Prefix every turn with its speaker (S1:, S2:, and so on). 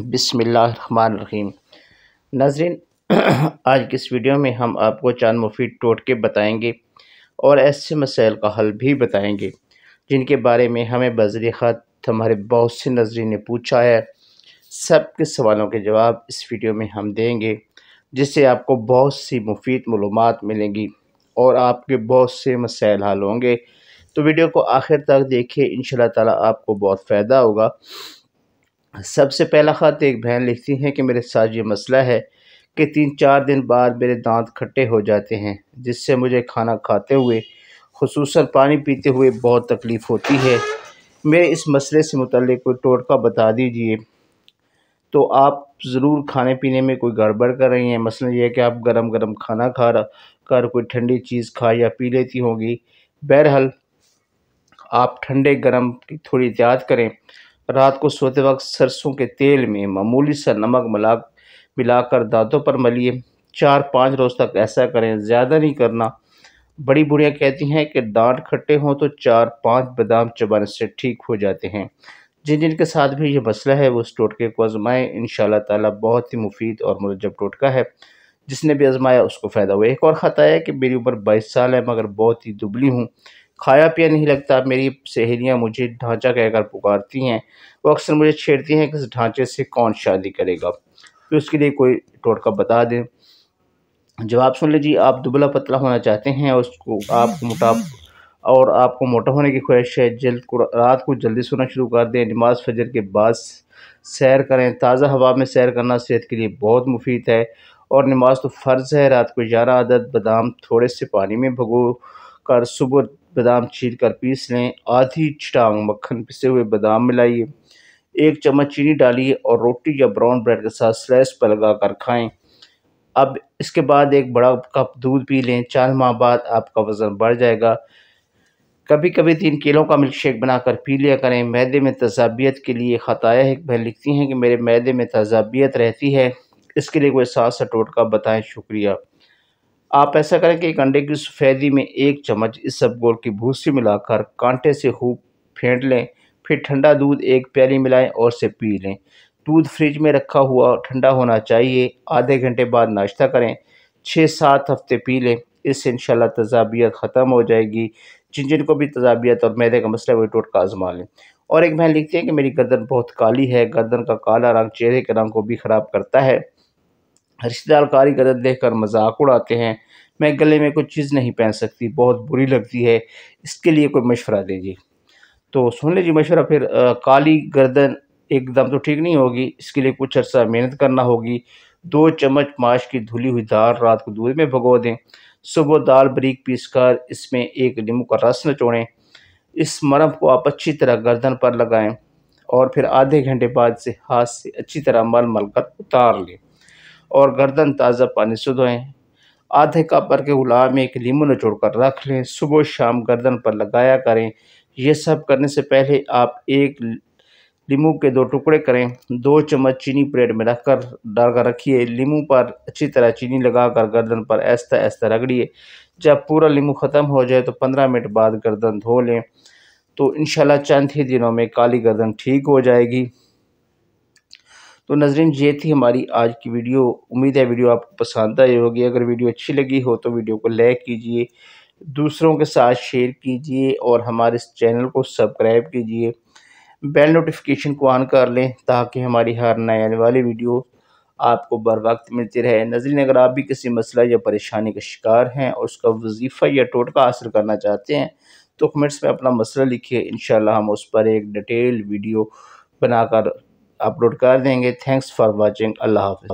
S1: बिसमीम नाजरीन आज के इस वीडियो में हम आपको चांद मुफीद टोटके बताएंगे और ऐसे मसाइल का हल भी बताएंगे जिनके बारे में हमें बजरी ख़त हमारे बहुत से नजरिन ने पूछा है सब के सवालों के जवाब इस वीडियो में हम देंगे जिससे आपको बहुत सी मुफीद मलूम मिलेंगी और आपके बहुत से मसाइल हल होंगे तो वीडियो को आखिर तक देखिए इन ताला आपको बहुत फ़ायदा होगा सबसे पहला ख़त एक बहन लिखती हैं कि मेरे साथ ये मसला है कि तीन चार दिन बाद मेरे दांत खट्टे हो जाते हैं जिससे मुझे खाना खाते हुए खसूस पानी पीते हुए बहुत तकलीफ़ होती है मेरे इस मसले से मुतल कोई टोटका बता दीजिए तो आप ज़रूर खाने पीने में कोई गड़बड़ कर रही हैं मसला यह है कि आप गरम गरम खाना खा कर कोई ठंडी चीज़ खा या पी लेती होंगी बहरहाल आप ठंडे गरम की थोड़ी एहतियात करें रात को सोते वक्त सरसों के तेल में मामूली सा नमक मिला मिलाकर दांतों पर मलिए चार पाँच रोज़ तक ऐसा करें ज़्यादा नहीं करना बड़ी बुढ़िया कहती हैं कि दांत खट्टे हों तो चार पाँच बादाम चबाने से ठीक हो जाते हैं जिन जिन के साथ भी ये मसला है वो उस टोटके को आजमाएँ इन शाह बहुत ही मुफीद और मुरजब टोटका है जिसने भी आजमाया उसको फ़ायदा हुआ एक और ख़त आया कि मेरी उम्र बाईस साल है मगर बहुत ही दुबली हूँ खाया पिया नहीं लगता मेरी सहेलियां मुझे ढांचा कहकर पुकारती हैं वो अक्सर मुझे छेड़ती हैं कि इस ढांचे से कौन शादी करेगा तो उसके लिए कोई टोटका बता दें जवाब सुन लीजिए आप दुबला पतला होना चाहते हैं उसको आप मोटा और आपको मोटा होने की ख्वाहिश है जल्द को रात को जल्दी सोना शुरू कर दें नमाज फजर के बाद सैर करें ताज़ा हवा में सैर करना सेहत के लिए बहुत मुफीद है और नमाज तो फ़र्ज़ है रात को ग्यारह आदत बादाम थोड़े से पानी में भगो कर सुबह बादाम छील कर पीस लें आधी छटांग मक्खन पिसे हुए बादाम मिलाइए एक चम्मच चीनी डालिए और रोटी या ब्राउन ब्रेड के साथ स्लैस पर लगा कर खाएँ अब इसके बाद एक बड़ा कप दूध पी लें चार माह बाद आपका वज़न बढ़ जाएगा कभी कभी तीन किलो का मिल्क शेक बनाकर पी लिया करें मैदे में तजाबियत के लिए ख़ताया है बहन लिखती हैं कि मेरे मैदे में तजाबियत रहती है इसके लिए कोई सास सटोट का बताएं शुक्रिया आप ऐसा करें कि एक अंडे की सफ़ेदी में एक चम्मच इस गोल की भूसी मिलाकर कांटे से खूब फेंट लें फिर ठंडा दूध एक प्याली मिलाएं और से पी लें दूध फ्रिज में रखा हुआ ठंडा होना चाहिए आधे घंटे बाद नाश्ता करें छः सात हफ्ते पी लें इससे इन तजाबियत ख़त्म हो जाएगी जिन जिन को भी तजाबियत और मैदे का मसला वो टोटका आजमा लें और एक बहन लिखती है कि मेरी गर्दन बहुत काली है गर्दन का काला रंग चेहरे के रंग को भी ख़राब करता है रिश्तेदार कारी गलत देख कर मजाक उड़ाते हैं मैं गले में कुछ चीज़ नहीं पहन सकती बहुत बुरी लगती है इसके लिए कोई मशवरा दीजिए तो सुन लीजिए मशवरा फिर आ, काली गर्दन एकदम तो ठीक नहीं होगी इसके लिए कुछ अर्सा मेहनत करना होगी दो चम्मच माश की धुली हुई दाल रात को दूध में भगो दें सुबह दाल बरीक पीस कर इसमें एक नींबू का रस नचोड़ें इस मरम को आप अच्छी तरह गर्दन पर लगाएं और फिर आधे घंटे बाद से हाथ से अच्छी तरह मल मल कर उतार लें और गर्दन ताज़ा पानी से धोएँ आधे कप भर के गुलाब में एक नींबू निचोड़ कर रख लें सुबह शाम गर्दन पर लगाया करें यह सब करने से पहले आप एक नींबू के दो टुकड़े करें दो चम्मच चीनी प्लेट में रख कर डालकर रखिए नींबू पर अच्छी तरह चीनी लगाकर गर्दन पर ऐसा ऐसा रगड़िए जब पूरा नींबू ख़त्म हो जाए तो पंद्रह मिनट बाद गर्दन धो लें तो इन चंद ही दिनों में काली गर्दन ठीक हो जाएगी तो नजरिन ये थी हमारी आज की वीडियो उम्मीद है वीडियो आपको पसंद आई होगी अगर वीडियो अच्छी लगी हो तो वीडियो को लाइक कीजिए दूसरों के साथ शेयर कीजिए और हमारे इस चैनल को सब्सक्राइब कीजिए बेल नोटिफिकेशन को ऑन कर लें ताकि हमारी हर नए आने वाली वीडियो आपको बर वक्त मिलती रहे नजरिन अगर आप भी किसी मसला या परेशानी का शिकार हैं और उसका वजीफ़ा या टोटका हासिल करना चाहते हैं तो कमेंट्स में अपना मसला लिखिए इन हम उस पर एक डिटेल वीडियो बनाकर अपलोड कर देंगे थैंक्स फॉर वॉचिंग अल्लाह हाफि